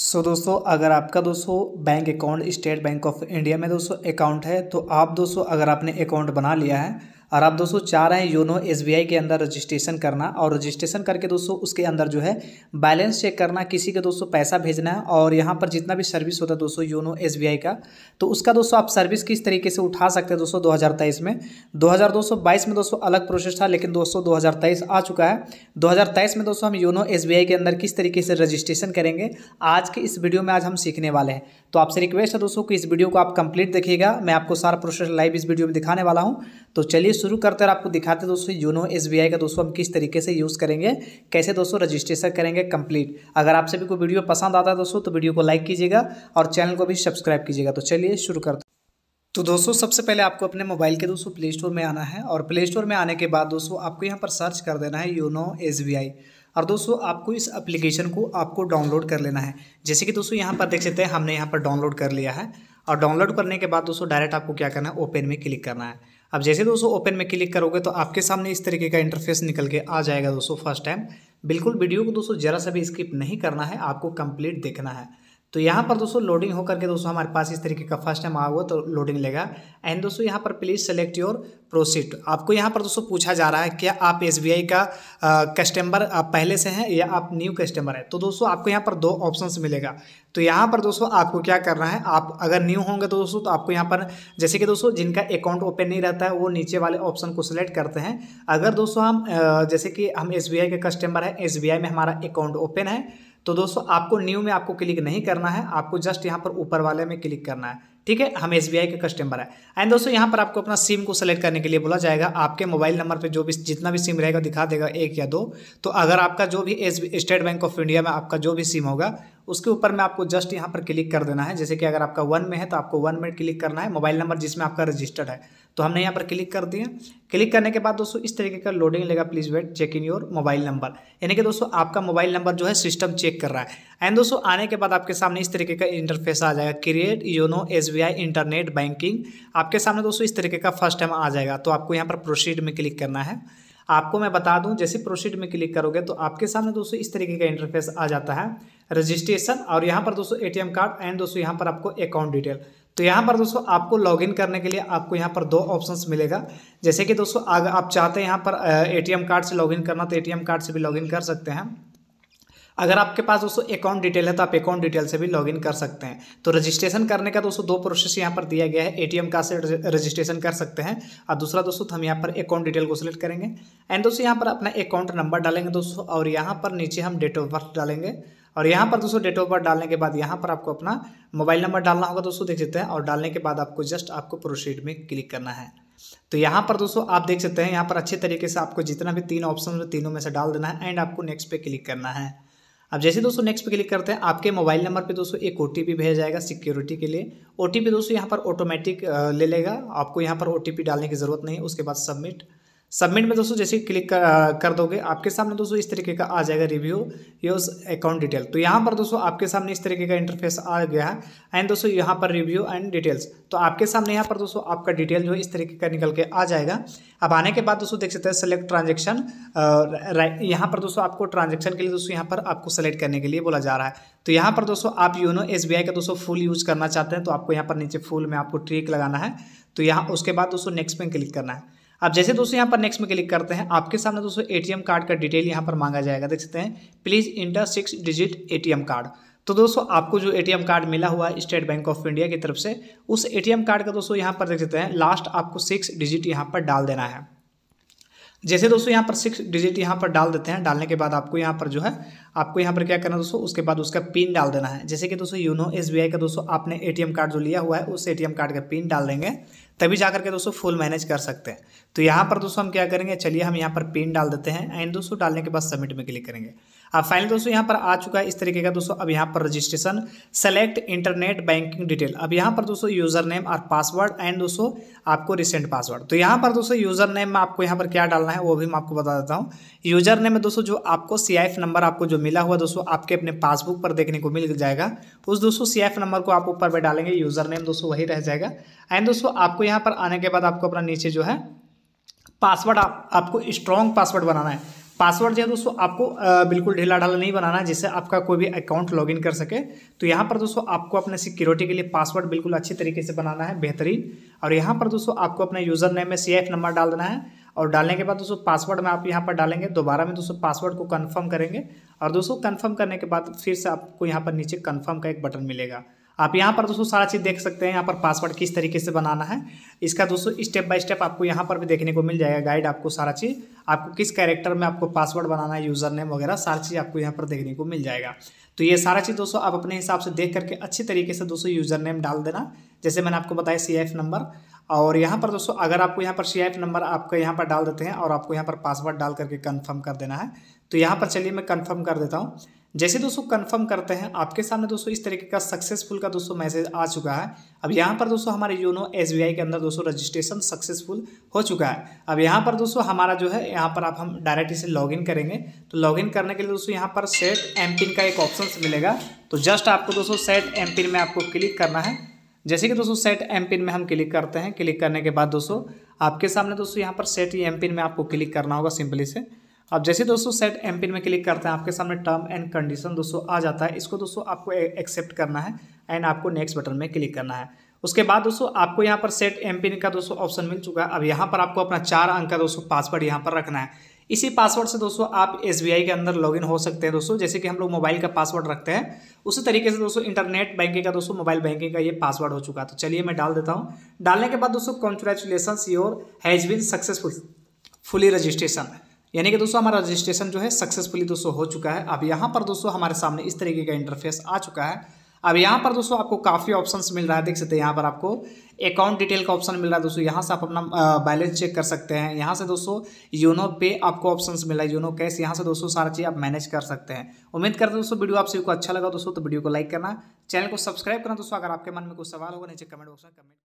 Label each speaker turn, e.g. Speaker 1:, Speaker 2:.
Speaker 1: सो so, दोस्तों अगर आपका दोस्तों bank account State Bank of India में दोस्तों अकाउंट है तो आप दोस्तों अगर आपने अकाउंट बना लिया है और आप दोस्तों चाह रहे हैं योनो एस के अंदर रजिस्ट्रेशन करना और रजिस्ट्रेशन करके दोस्तों उसके अंदर जो है बैलेंस चेक करना किसी के दोस्तों पैसा भेजना है और यहाँ पर जितना भी सर्विस होता है दोस्तों योनो एस का तो उसका दोस्तों आप सर्विस किस तरीके से उठा सकते हैं दोस्तों दो में दो में दोस्तों अलग प्रोसेस था लेकिन दोस्तों दो आ चुका है दो में दोस्तों हम योनो एस के अंदर किस तरीके से रजिस्ट्रेशन करेंगे आज के इस वीडियो में आज हम सीखने वाले हैं तो आपसे रिक्वेस्ट है दोस्तों कि इस वीडियो को आप कंप्लीट देखिएगा मैं आपको सारा प्रोसेस लाइव इस वीडियो में दिखाने वाला हूँ तो चलिए शुरू करते हैं आपको दिखाते हैं दोस्तों यूनो एस का दोस्तों हम किस तरीके से यूज़ करेंगे कैसे दोस्तों रजिस्ट्रेशन करेंगे कंप्लीट अगर आपसे भी कोई वीडियो पसंद आता है दोस्तों तो वीडियो को लाइक कीजिएगा और चैनल को भी सब्सक्राइब कीजिएगा तो चलिए शुरू करते तो दोस्तों सबसे पहले आपको अपने मोबाइल के दोस्तों प्ले स्टोर में आना है और प्ले स्टोर में आने के बाद दोस्तों आपको यहाँ पर सर्च कर देना है योनो एस और दोस्तों आपको इस एप्लीकेशन को आपको डाउनलोड कर लेना है जैसे कि दोस्तों यहाँ पर देख सकते हैं हमने यहाँ पर डाउनलोड कर लिया है और डाउनलोड करने के बाद दोस्तों डायरेक्ट आपको क्या करना है ओपन में क्लिक करना है अब जैसे दोस्तों ओपन में क्लिक करोगे तो आपके सामने इस तरीके का इंटरफेस निकल के आ जाएगा दोस्तों फर्स्ट टाइम बिल्कुल वीडियो को दोस्तों जरा सा भी स्किप नहीं करना है आपको कंप्लीट देखना है तो यहाँ पर दोस्तों लोडिंग होकर के दोस्तों हमारे पास इस तरीके का फर्स्ट टाइम हुआ तो लोडिंग लेगा एंड दोस्तों यहाँ पर प्लीज़ सेलेक्ट योर प्रोसीड आपको यहाँ पर दोस्तों पूछा जा रहा है क्या आप एस का कस्टमर आप पहले से हैं या आप न्यू कस्टमर हैं तो दोस्तों आपको यहाँ पर दो ऑप्शन मिलेगा तो यहाँ पर दोस्तों आपको क्या करना है आप अगर न्यू होंगे तो दोस्तों तो आपको यहाँ पर जैसे कि दोस्तों जिनका अकाउंट ओपन नहीं रहता है वो नीचे वाले ऑप्शन को सिलेक्ट करते हैं अगर दोस्तों हम जैसे कि हम एस के कस्टमर हैं एस में हमारा अकाउंट ओपन है तो दोस्तों आपको न्यू में आपको क्लिक नहीं करना है आपको जस्ट यहाँ पर ऊपर वाले में क्लिक करना है ठीक है हम एस के कस्टमर है एंड दोस्तों यहाँ पर आपको अपना सिम को सेलेक्ट करने के लिए बोला जाएगा आपके मोबाइल नंबर पे जो भी जितना भी सिम रहेगा दिखा देगा एक या दो तो अगर आपका जो भी S State Bank of India में आपका जो भी सिम होगा उसके ऊपर में आपको जस्ट यहाँ पर क्लिक कर देना है जैसे कि अगर आपका वन में है तो आपको वन में क्लिक करना है मोबाइल नंबर जिसमें आपका रजिस्टर्ड है तो हमने यहाँ पर क्लिक कर दिया क्लिक करने के बाद दोस्तों इस तरीके का लोडिंग लेगा please wait check in your mobile number यानी कि दोस्तों आपका मोबाइल नंबर जो है सिस्टम चेक कर रहा है एंड दोस्तों आने के बाद आपके सामने इस तरीके का इंटरफेस आ जाएगा create YONO S internet banking आपके सामने दोस्तों इस तरीके का फर्स्ट टाइम आ जाएगा तो आपको यहाँ पर प्रोसीड में क्लिक करना है आपको मैं बता दूं जैसे प्रोसीड में क्लिक करोगे तो आपके सामने दोस्तों इस तरीके का इंटरफेस आ जाता है रजिस्ट्रेशन और यहाँ पर दोस्तों एटीएम कार्ड एंड दोस्तों यहाँ पर आपको अकाउंट डिटेल तो यहाँ पर दोस्तों आपको लॉगिन करने के लिए आपको यहाँ पर दो ऑप्शंस मिलेगा जैसे कि दोस्तों अगर आप चाहते हैं यहाँ पर एटीएम कार्ड से लॉगिन करना तो एटीएम कार्ड से भी लॉगिन कर सकते हैं अगर आपके पास दोस्तों अकाउंट डिटेल है तो आप अकाउंट डिटेल से भी लॉगिन कर सकते हैं तो रजिस्ट्रेशन करने का दोस्तों दो प्रोसेस यहाँ पर दिया गया है एटीएम कार्ड से रजिस्ट्रेशन कर सकते हैं और दूसरा दोस्तों हम यहाँ पर अकाउंट डिटेल को सिलेक्ट करेंगे एंड दोस्तों यहाँ पर अपना अकाउंट नंबर डालेंगे दोस्तों और यहाँ पर नीचे हम डेट ऑफ बर्थ डालेंगे और यहाँ पर दोस्तों डेट ऑफ बर्थ डालने के बाद यहाँ पर आपको अपना मोबाइल नंबर डालना होगा दोस्तों देख सकते हैं और डालने के बाद आपको जस्ट आपको प्रोसीड में क्लिक करना है तो यहाँ पर दोस्तों आप देख सकते हैं यहाँ पर अच्छे तरीके से आपको जितना भी तीन ऑप्शन तीनों में से डाल देना है एंड आपको नेक्स्ट पे क्लिक करना है अब जैसे दोस्तों नेक्स्ट पे क्लिक करते हैं आपके मोबाइल नंबर पे दोस्तों एक ओ भेजा जाएगा सिक्योरिटी के लिए ओ दोस्तों यहाँ पर ऑटोमेटिक ले लेगा आपको यहाँ पर ओ डालने की ज़रूरत नहीं उसके बाद सबमिट सबमिट में दोस्तों जैसे क्लिक कर, कर दोगे आपके सामने दोस्तों इस तरीके का आ जाएगा रिव्यू यूज अकाउंट डिटेल तो यहाँ पर दोस्तों आपके सामने इस तरीके का इंटरफेस आ गया है एंड दोस्तों यहाँ पर रिव्यू एंड डिटेल्स तो आपके सामने यहाँ पर दोस्तों आपका डिटेल जो है इस तरीके का निकल के आ जाएगा अब आने के बाद दोस्तों देख सकते हैं सेलेक्ट ट्रांजेक्शन यहाँ पर दोस्तों आपको ट्रांजेक्शन के लिए दोस्तों यहाँ पर आपको सेलेक्ट करने के लिए बोला जा रहा है तो यहाँ पर दोस्तों आप योनो एस का दोस्तों फुल यूज करना चाहते हैं तो आपको यहाँ पर नीचे फुल में आपको ट्रिक लगाना है तो यहाँ उसके बाद दोस्तों नेक्स्ट में क्लिक करना है अब जैसे दोस्तों यहाँ पर नेक्स्ट में क्लिक करते हैं आपके सामने दोस्तों एटीएम कार्ड का डिटेल यहाँ पर मांगा जाएगा देख सकते हैं please enter six digit ATM card तो दोस्तों आपको जो एटीएम कार्ड मिला हुआ है स्टेट बैंक ऑफ इंडिया की तरफ से उस एटीएम कार्ड का दोस्तों यहाँ पर देख सकते हैं लास्ट आपको सिक्स डिजिट यहाँ पर डाल देना है जैसे दोस्तों यहाँ पर सिक्स डिजिट यहाँ पर डाल देते हैं डालने के बाद आपको यहाँ पर जो है आपको यहाँ पर क्या करना है दोस्तों उसके बाद उसका पिन डाल देना है जैसे कि दोस्तों यूनो एस का दोस्तों आपने एटीएम कार्ड जो लिया हुआ है उस एटीएम कार्ड का पिन डाल देंगे तभी जा करके दोस्तों फुल मैनेज कर सकते हैं तो यहाँ पर दोस्तों हम क्या करेंगे चलिए हम यहाँ पर पिन डाल देते हैं एंड दोस्तों डालने के बाद सबमिट में क्लिक करेंगे अब फाइनल दोस्तों यहाँ पर आ चुका है इस तरीके का दोस्तों अब यहाँ पर registration select internet banking detail अब यहाँ पर दोस्तों यूजर नेम और पासवर्ड एंड दोस्तों आपको रिसेंट पासवर्ड तो यहाँ पर दोस्तों यूजर नेम में आपको यहाँ पर क्या डालना है वो भी मैं आपको बता देता हूँ यूजर नेम में दोस्तों जो आपको सी नंबर आपको जो मिला हुआ दोस्तों आपके अपने पासबुक पर देखने को मिल जाएगा उस दोस्तों सी नंबर को आप ऊपर में डालेंगे यूजर नेम दोस्तों वही रह जाएगा एंड दोस्तों आपको यहाँ पर आने के बाद आपको अपना नीचे जो है पासवर्ड आप, आपको स्ट्रॉन्ग पासवर्ड बनाना है पासवर्ड जो है दोस्तों आपको बिल्कुल ढीला ढाला नहीं बनाना है जिससे आपका कोई भी अकाउंट लॉगिन कर सके तो यहाँ पर दोस्तों आपको अपने सिक्योरिटी के लिए पासवर्ड बिल्कुल अच्छी तरीके से बनाना है बेहतरीन और यहाँ पर दोस्तों आपको अपने यूज़र नेम में सी नंबर डाल देना है और डालने के बाद दोस्तों पासवर्ड में आप यहाँ पर डालेंगे दोबारा में दोस्तों पासवर्ड को कन्फर्म करेंगे और दोस्तों कन्फर्म करने के बाद फिर से आपको यहाँ पर नीचे कन्फर्म का एक बटन मिलेगा आप यहाँ पर दोस्तों सारा चीज़ देख सकते हैं यहाँ पर पासवर्ड किस तरीके से बनाना है इसका दोस्तों स्टेप बाय स्टेप आपको यहाँ पर भी देखने को मिल जाएगा गाइड आपको सारा चीज़ आपको किस कैरेक्टर में आपको पासवर्ड बनाना है यूज़र नेम वगैरह सारी चीज़ आपको यहाँ पर देखने को मिल जाएगा तो ये सारा चीज़ दोस्तों आप अपने हिसाब से देख करके अच्छे तरीके से दोस्तों यूज़र नेम डाल देना जैसे मैंने आपको बताया सी नंबर और यहाँ पर दोस्तों अगर आपको यहाँ पर सी नंबर आपका यहाँ पर डाल देते हैं और आपको यहाँ पर पासवर्ड डाल करके कन्फर्म कर देना है तो यहाँ पर चलिए मैं कन्फर्म कर देता हूँ जैसे दोस्तों कंफर्म करते हैं आपके सामने दोस्तों इस तरीके का सक्सेसफुल का दोस्तों मैसेज आ चुका है अब यहाँ पर दोस्तों हमारे योनो एस के अंदर दोस्तों रजिस्ट्रेशन सक्सेसफुल हो चुका है अब यहाँ पर दोस्तों हमारा जो है यहाँ पर आप हम डायरेक्ट इसे लॉगिन करेंगे तो लॉगिन करने के लिए दोस्तों यहाँ पर सेट एम पिन का एक ऑप्शन मिलेगा तो जस्ट आपको दोस्तों सेट एम पिन में आपको क्लिक करना है जैसे कि दोस्तों सेट एम पिन में हम क्लिक करते हैं क्लिक करने के बाद दोस्तों आपके सामने दोस्तों यहाँ पर सेट एम पिन में आपको क्लिक करना होगा सिंपली से अब जैसे दोस्तों सेट एम पिन में क्लिक करते हैं आपके सामने टर्म एंड कंडीशन दोस्तों आ जाता है इसको दोस्तों आपको एक्सेप्ट करना है एंड आपको नेक्स्ट बटन में क्लिक करना है उसके बाद दोस्तों आपको यहाँ पर सेट एम पिन का दोस्तों ऑप्शन मिल चुका है अब यहाँ पर आपको अपना चार अंक का दोस्तों पासवर्ड यहाँ पर रखना है इसी पासवर्ड से दोस्तों आप एस के अंदर इन हो सकते हैं दोस्तों जैसे कि हम लोग मोबाइल का पासवर्ड रखते हैं उसी तरीके से दोस्तों इंटरनेट बैंकिंग का दोस्तों मोबाइल बैंकिंग का ये पासवर्ड हो चुका है तो चलिए मैं डाल देता हूँ डालने के बाद दोस्तों congratulation your has been successful fully registration यानी कि दोस्तों हमारा रजिस्ट्रेशन जो है सक्सेसफुली दोस्तों हो चुका है अब यहाँ पर दोस्तों हमारे सामने इस तरीके का इंटरफेस आ चुका है अब यहाँ पर दोस्तों आपको काफ़ी ऑप्शंस मिल रहा है देख सकते हैं यहाँ पर आपको अकाउंट डिटेल का ऑप्शन मिल रहा है दोस्तों यहाँ से आप अपना बैलेंस चेक कर सकते हैं यहाँ से दोस्तों यूनो पे आपको ऑप्शंस मिला है यूनो कैश यहाँ से दोस्तों सारा चीज़ आप मैनेज कर सकते हैं उम्मीद करते हैं दोस्तों वीडियो आप सभी को अच्छा लगा दोस्तों तो वीडियो को लाइक करना चैनल को सब्सक्राइब करना दोस्तों अगर आपके मन में कोई सवाल होगा नीचे कमेंट बॉक्स में कमेंट